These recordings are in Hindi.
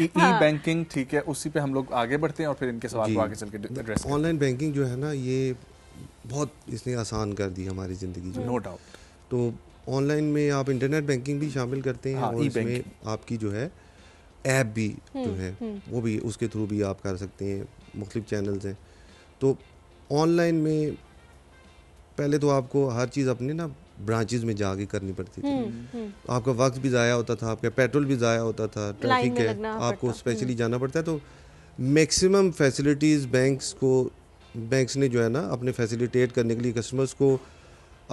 ई e बैंकिंग e हाँ। ठीक है उसी पे हम लोग आगे बढ़ते हैं और फिर इनके सवाल को आगे चल के एड्रेस ऑनलाइन बैंकिंग जो है ना ये बहुत इसने आसान कर दी हमारी ज़िंदगी जो नो डाउट तो ऑनलाइन में आप इंटरनेट बैंकिंग भी शामिल करते हैं हाँ, और e इसमें आपकी जो है ऐप भी हम्म, जो है हम्म। वो भी उसके थ्रू भी आप कर सकते हैं मुख्तु चैनल्स हैं तो ऑनलाइन में पहले तो आपको हर चीज़ अपने ना ब्रांचेज में जाके करनी पड़ती थी हम्म, हम्म। हम्म। तो आपका वक्त भी ज़ाया होता था आपका पेट्रोल भी ज़ाया होता था ट्रैफिक है आपको स्पेशली जाना पड़ता है तो मैक्सिमम फैसिलिटीज़ बैंक्स को बैंक्स ने जो है ना अपने फैसिलिटेट करने के लिए कस्टमर्स को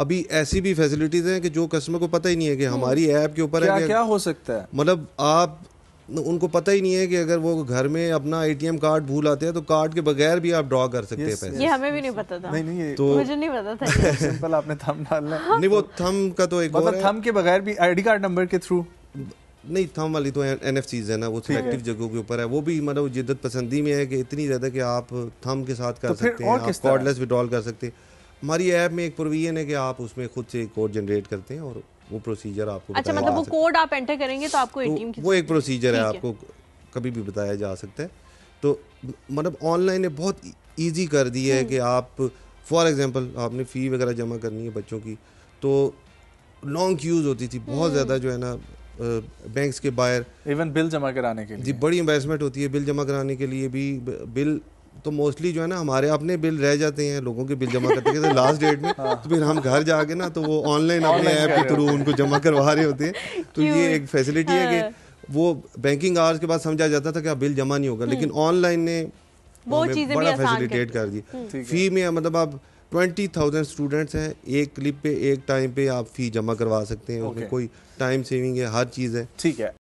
अभी ऐसी भी फैसिलिटीज़ हैं कि जो कस्टमर को पता ही नहीं है कि हमारी ऐप के ऊपर क्या, क्या हो सकता है मतलब आप उनको पता ही नहीं है कि अगर वो घर में अपना एटीएम कार्ड भूल आते हैं तो कार्ड के बगैर भी आप ड्रॉ कर सकते हैं पैसे ये हमें भी नहीं पता था नहीं नहीं तो मुझे नहीं पता था सिंपल आपने थम डालना नहीं वो थम का तो एक और थम मतलब के बगैर भी आईडी कार्ड नंबर के थ्रू नहीं थम वाली तो एन एफ चीज़ है ना वो सिलेक्टिव जगहों के ऊपर है वो भी मतलब जिद्दत पसंदी में है कि इतनी ज़्यादा कि आप थम के साथ कर तो सकते हैं कार्डलेस विड्रॉल कर सकते हैं हमारी ऐप में एक प्रोविजन है कि आप उसमें खुद से कोड जनरेट करते हैं और वो प्रोसीजर आपको अच्छा मतलब वो कोड आप एंटर करेंगे तो आपको एटीएम तो की वो एक प्रोसीजर है आपको कभी भी बताया जा सकता है तो मतलब ऑनलाइन ने बहुत ईजी कर दी है हम्म। कि आप फॉर एग्जांपल आपने फ़ी वगैरह जमा करनी है बच्चों की तो लॉन्ग क्यूज़ होती थी बहुत हम्म। ज़्यादा जो है ना बैंक्स के बाहर इवन बिल जमा कराने के लिए जी बड़ी इन्वेस्टमेंट होती है बिल जमा कराने के लिए भी बिल तो मोस्टली जो है ना हमारे अपने बिल रह जाते हैं लोगों के बिल जमा करते हैं लास्ट डेट में हाँ। तो फिर हम घर जाके ना तो वो ऑनलाइन अपने ऐप के थ्रू उनको जमा करवा रहे होते हैं तो ये एक फैसिलिटी है कि हाँ। वो बैंकिंग आवर्स के बाद समझा जाता था कि आप बिल जमा नहीं होगा लेकिन ऑनलाइन हम्म। ने वो चीज़ें बड़ा फैसिलिटेट कर दी हम्म। फी में मतलब आप ट्वेंटी थाउजेंड स्टूडेंट्स हैं एक क्लिप पे एक टाइम पे आप फी जमा करवा सकते हैं okay. कोई टाइम सेविंग है हर चीज़ है ठीक है